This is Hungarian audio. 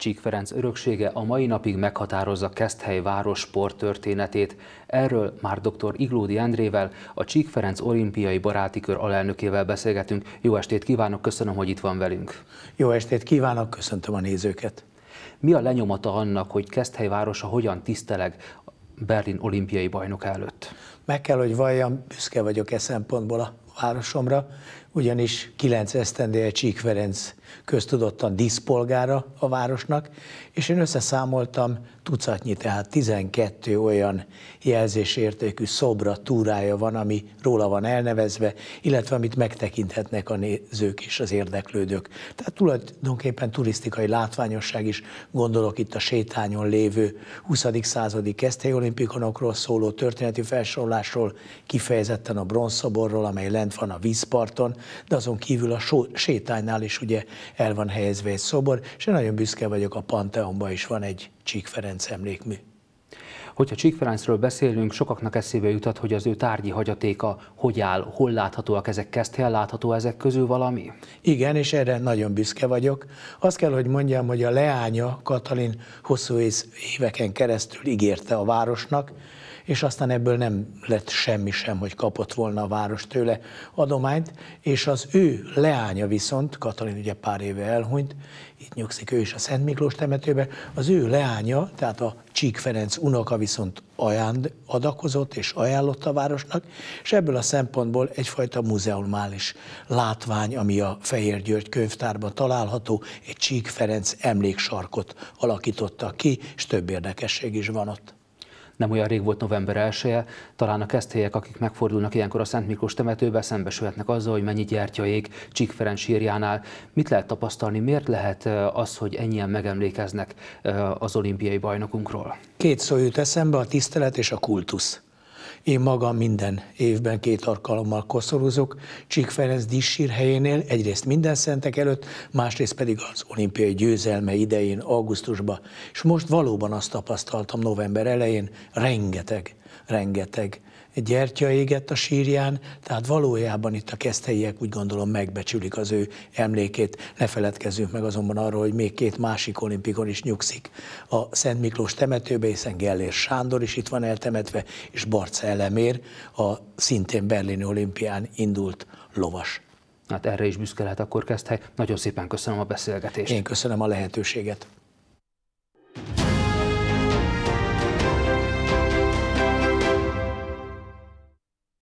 Csík Ferenc öröksége a mai napig meghatározza Keszthely város sporttörténetét. Erről már dr. Iglódi Andrével, a Csík Ferenc olimpiai baráti kör alelnökével beszélgetünk. Jó estét kívánok, köszönöm, hogy itt van velünk. Jó estét kívánok, köszöntöm a nézőket. Mi a lenyomata annak, hogy Keszthely városa hogyan tiszteleg Berlin olimpiai bajnok előtt? Meg kell, hogy valljam, büszke vagyok e szempontból a városomra, ugyanis kilenc esztendeje Csík Ferenc köztudottan díszpolgára a városnak, és én összeszámoltam tucatnyi, tehát 12 olyan jelzésértékű szobra, túrája van, ami róla van elnevezve, illetve amit megtekinthetnek a nézők és az érdeklődők. Tehát tulajdonképpen turisztikai látványosság is, gondolok itt a sétányon lévő 20. századi kesztei olimpikonokról szóló történeti felsorolásról, kifejezetten a bronzszoborról, amely lent lent van a vízparton, de azon kívül a só, sétánynál is ugye el van helyezve egy szobor, és én nagyon büszke vagyok, a Panteonban is van egy Csík Ferenc emlékmű. Hogyha Ferencről beszélünk, sokaknak eszébe jutott, hogy az ő tárgyi hagyatéka hogy áll, hol láthatóak ezek, Keszthelyen látható ezek közül valami? Igen, és erre nagyon büszke vagyok. Azt kell, hogy mondjam, hogy a leánya Katalin hosszú éveken keresztül ígérte a városnak, és aztán ebből nem lett semmi sem, hogy kapott volna a város tőle adományt, és az ő leánya viszont, Katalin ugye pár éve elhunyt, itt nyugszik ő is a Szent Miklós temetőben, az ő leánya, tehát a Csík Ferenc unoka viszont ajánd, adakozott és ajánlott a városnak, és ebből a szempontból egyfajta muzeumális látvány, ami a Fehér György könyvtárban található, egy Csík Ferenc emléksarkot alakítottak ki, és több érdekesség is van ott. Nem olyan rég volt november 1 -e, talán a keszthelyek, akik megfordulnak ilyenkor a Szent Miklós temetőbe, szembesülhetnek azzal, hogy mennyi gyertya ég Csík Ferenc sírjánál. Mit lehet tapasztalni, miért lehet eh, az, hogy ennyien megemlékeznek eh, az olimpiai bajnokunkról? Két szó jut eszembe, a tisztelet és a kultusz. Én magam minden évben két alkalommal koszorúzok, Ferenc dissír helyénél, egyrészt minden szentek előtt, másrészt pedig az olimpiai győzelme idején, augusztusban. És most valóban azt tapasztaltam november elején, rengeteg, rengeteg gyertya égett a sírján, tehát valójában itt a keszthelyiek úgy gondolom megbecsülik az ő emlékét. Ne feledkezzünk meg azonban arról, hogy még két másik olimpikon is nyugszik a Szent Miklós temetőbe, hiszen Gellér Sándor is itt van eltemetve, és Barca Elemér, a szintén berlini olimpián indult lovas. Hát erre is büszke lehet akkor kezdhely. Nagyon szépen köszönöm a beszélgetést. Én köszönöm a lehetőséget.